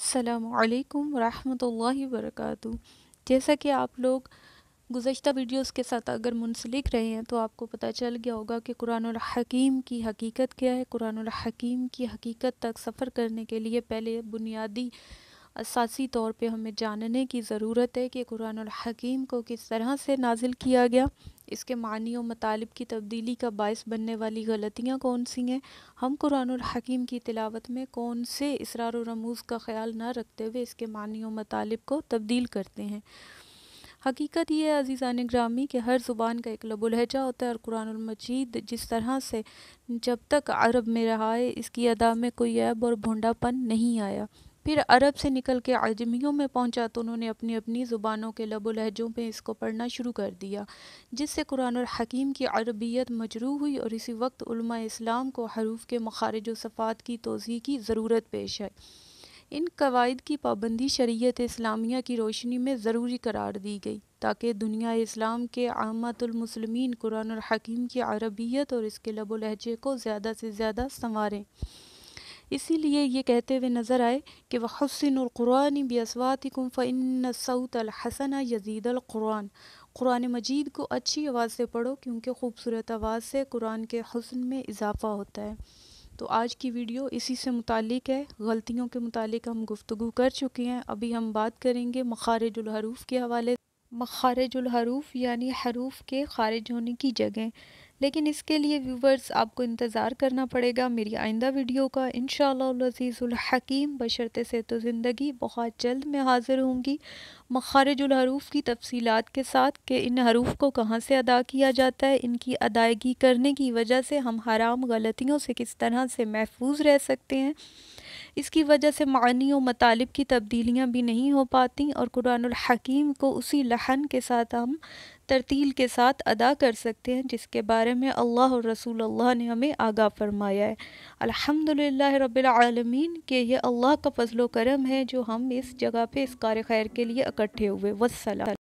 असलकम वरहि वरक जैसा कि आप लोग गुज्त वीडियोस के साथ अगर मुंसलिक रहे हैं तो आपको पता चल गया होगा कि कुरान हकीम की हकीकत क्या है कुरान हकीम की हकीकत तक सफ़र करने के लिए पहले बुनियादी असासी तौर पे हमें जानने की ज़रूरत है कि कुरान हकीम को किस तरह से नाजिल किया गया इसके मानी और मतलब की तब्दीली का बायस बनने वाली गलतियाँ कौन सी हैं हम कुरान हकीम की तिलावत में कौन से इसरार और रमूज़ का ख्याल ना रखते हुए इसके मानी और मतलब को तब्दील करते हैं हकीकत यह है अजीज़ान ग्रामी कि हर ज़ुबान का एक लबुलहजा होता है और कुरान जिस तरह से जब तक अरब में रहा है इसकी अदा में कोई ऐब और भुंडापन नहीं आया फिर अरब से निकल के अजमियों में पहुंचा तो उन्होंने अपनी अपनी ज़ुबानों के लबो लहजों पर इसको पढ़ना शुरू कर दिया जिससे कुरान और हकीम की अरबियत मजरू हुई और इसी वक्त इस्लाम को हरूफ के मखारज वफ़ात की तोज़ी की ज़रूरत पेश आई इन कवायद की पाबंदी शरीयत इस्लामिया की रोशनी में ज़रूरी करार दी गई ताकि दुनिया इस्लाम के आमतमसलमिन कुरान और हकीम की अरबियत और इसके लबो लहजे को ज़्यादा से ज़्यादा संवारें इसीलिए ये कहते हुए नज़र आए कि वह हसिनकुरान बसवातिकुम फ़िन सऊतलहसन यजीदलकुरान कुरान मजीद को अच्छी आवाज़ से पढ़ो क्योंकि ख़ूबसूरत आवाज़ से कुरान के हसन में इजाफ़ा होता है तो आज की वीडियो इसी से मुतक है गलतियों के मुतालिक हम गुफ्तु कर चुके हैं अभी हम बात करेंगे मखारजुलहरूफ के हवाले मखारजुलहरूफ यानी हरूफ के खारिज होने की जगह लेकिन इसके लिए व्यूवर्स आपको इंतज़ार करना पड़ेगा मेरी आइंदा वीडियो का इन शज़ीज़ुलहकीम बशरते से तो ज़िंदगी बहुत जल्द मैं हाज़िर होंगी मखारजुलहरूफ की तफसीलात के साथ कि इन हरूफ को कहाँ से अदा किया जाता है इनकी अदायगी करने की वजह से हम हराम गलतियों से किस तरह से महफूज रह सकते हैं इसकी वजह से मानी और मतालब की तब्दीलियाँ भी नहीं हो पाती और कुरान हकीम को उसी लहन के साथ हम तरतील के साथ अदा कर सकते हैं जिसके बारे में अल्लाह और रसूल अल्लाह ने हमें आगाह फरमाया है अल्हम्दुलिल्लाह रबालमीन के ये अल्लाह का फजलो करम है जो हम इस जगह पे इस कार खैर के लिए इकट्ठे हुए वसल